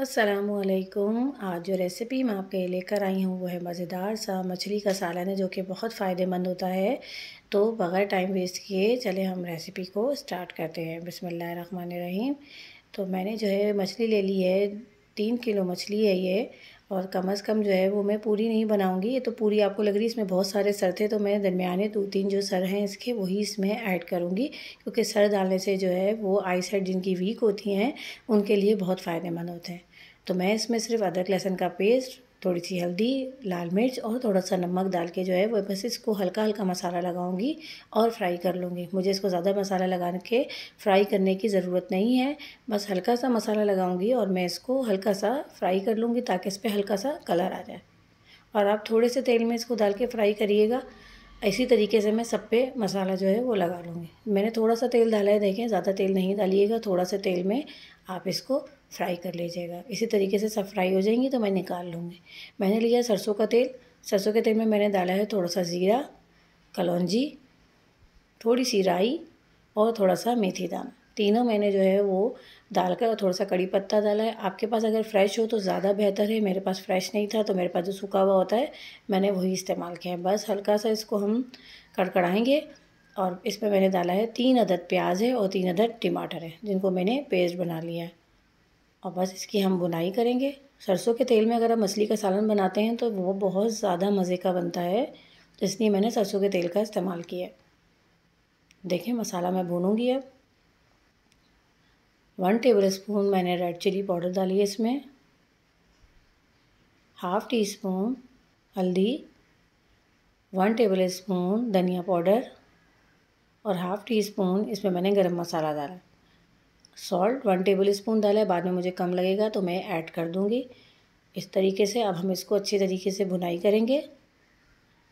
असलकुम आज जो रेसिपी मैं आपके लेकर आई हूँ वो है मज़ेदार सा मछली का सालन है जो कि बहुत फ़ायदेमंद होता है तो बग़ैर टाइम वेस्ट किए चले हम रेसिपी को स्टार्ट करते हैं बसमीम तो मैंने जो है मछली ले ली है तीन किलो मछली है ये और कम से कम जो है वो मैं पूरी नहीं बनाऊंगी ये तो पूरी आपको लग रही है इसमें बहुत सारे सर थे तो मैं दरमियाने दो तीन जो सर हैं इसके वही इसमें ऐड करूँगी क्योंकि सर डालने से जो है वो आई सेट जिनकी वीक होती हैं उनके लिए बहुत फ़ायदेमंद होते हैं तो मैं इसमें सिर्फ अदरक लहसुन का पेस्ट थोड़ी सी हल्दी लाल मिर्च और थोड़ा सा नमक डाल के जो है वो बस इसको हल्का हल्का मसाला लगाऊंगी और फ्राई कर लूँगी मुझे इसको ज़्यादा मसाला लगा के फ्राई करने की ज़रूरत नहीं है बस हल्का सा मसाला लगाऊंगी और मैं इसको हल्का सा फ्राई कर लूँगी ताकि इस पर हल्का सा कलर आ जाए और आप थोड़े से तेल में इसको डाल के फ्राई करिएगा इसी तरीके से मैं सब पे मसाला जो है वो लगा लूँगी मैंने थोड़ा सा तेल डाला है देखें ज़्यादा तेल नहीं डालिएगा थोड़ा सा तेल में आप इसको फ्राई कर लीजिएगा इसी तरीके से सब फ्राई हो जाएंगी तो मैं निकाल लूँगी मैंने लिया सरसों का तेल सरसों के तेल में मैंने डाला है थोड़ा सा ज़ीरा कलौजी थोड़ी सी राई और थोड़ा सा मेथी दाना तीनों मैंने जो है वो डालकर और थोड़ा सा कड़ी पत्ता डाला है आपके पास अगर फ्रेश हो तो ज़्यादा बेहतर है मेरे पास फ्रेश नहीं था तो मेरे पास जो सूखा हुआ होता है मैंने वही इस्तेमाल किया है बस हल्का सा इसको हम कड़कड़ाएँगे और इसमें मैंने डाला है तीन अदद प्याज है और तीन अदद टमाटर है जिनको मैंने पेस्ट बना लिया है और बस इसकी हम बुनाई करेंगे सरसों के तेल में अगर आप मछली का सालन बनाते हैं तो वो बहुत ज़्यादा मज़े का बनता है इसलिए मैंने सरसों के तेल का इस्तेमाल किया है देखें मसाला मैं भूनूंगी अब वन टेबल स्पून मैंने रेड चिली पाउडर डाली है इसमें हाफ टी स्पून हल्दी वन टेबल स्पून धनिया पाउडर और हाफ़ टी स्पून इसमें मैंने गरम मसाला डाला सॉल्ट वन टेबल स्पून डाला है बाद में मुझे कम लगेगा तो मैं ऐड कर दूँगी इस तरीके से अब हम इसको अच्छे तरीके से भुनाई करेंगे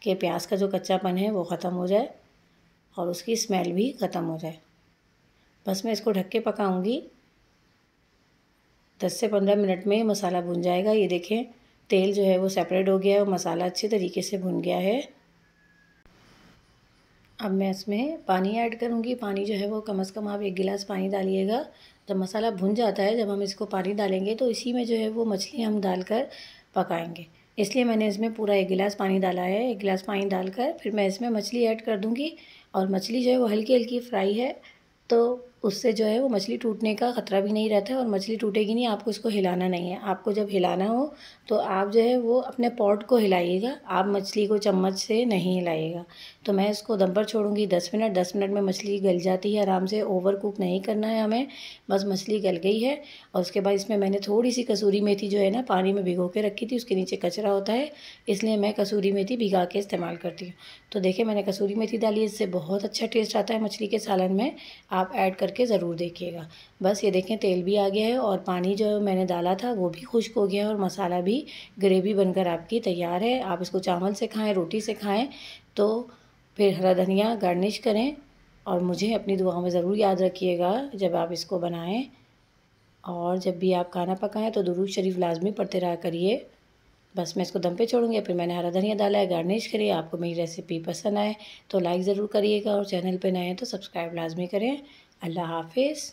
कि प्याज का जो कच्चापन है वो ख़त्म हो जाए और उसकी स्मेल भी ख़त्म हो जाए बस मैं इसको ढक के पकाऊँगी दस से पंद्रह मिनट में मसाला भुन जाएगा ये देखें तेल जो है वो सेपरेट हो गया है और मसाला अच्छे तरीके से भुन गया है अब मैं इसमें पानी ऐड करूँगी पानी जो है वो कम से कम आप एक गिलास पानी डालिएगा जब मसाला भुन जाता है जब हम इसको पानी डालेंगे तो इसी में जो है वो मछली हम डालकर पकाएंगे इसलिए मैंने इसमें पूरा एक गिलास पानी डाला है एक गिलास पानी डालकर फिर मैं इसमें मछली ऐड कर दूँगी और मछली जो है वो हल्की हल्की फ्राई है तो उससे जो है वो मछली टूटने का ख़तरा भी नहीं रहता है और मछली टूटेगी नहीं आपको इसको हिलाना नहीं है आपको जब हिलाना हो तो आप जो है वो अपने पॉट को हिलाइएगा आप मछली को चम्मच से नहीं हिलाइएगा तो मैं इसको दम पर छोड़ूंगी दस मिनट दस मिनट में मछली गल जाती है आराम से ओवर कुक नहीं करना है हमें बस मछली गल गई है और उसके बाद इसमें मैंने थोड़ी सी कसूरी मेथी जो है ना पानी में भिगो के रखी थी उसके नीचे कचरा होता है इसलिए मैं कसूरी मेथी भिगा के इस्तेमाल करती हूँ तो देखिए मैंने कसूरी मेथी डाली इससे बहुत अच्छा टेस्ट आता है मछली के सालन में आप ऐड कर करके ज़रूर देखिएगा बस ये देखें तेल भी आ गया है और पानी जो मैंने डाला था वो भी खुश्क हो गया है और मसाला भी ग्रेवी बनकर आपकी तैयार है आप इसको चावल से खाएँ रोटी से खाएँ तो फिर हरा धनिया गार्निश करें और मुझे अपनी दुआओं में ज़रूर याद रखिएगा जब आप इसको बनाएँ और जब भी आप खाना पकाएं तो दुरूद शरीफ लाजमी पढ़ते रहा करिए बस मैं इसको दम पे छोड़ूंगी फिर मैंने हरा धनिया डाला है गार्निश करिए आपको मेरी रेसिपी पसंद आए तो लाइक ज़रूर करिएगा और चैनल पे नए हैं तो सब्सक्राइब लाजमी करें अल्लाह हाफिज़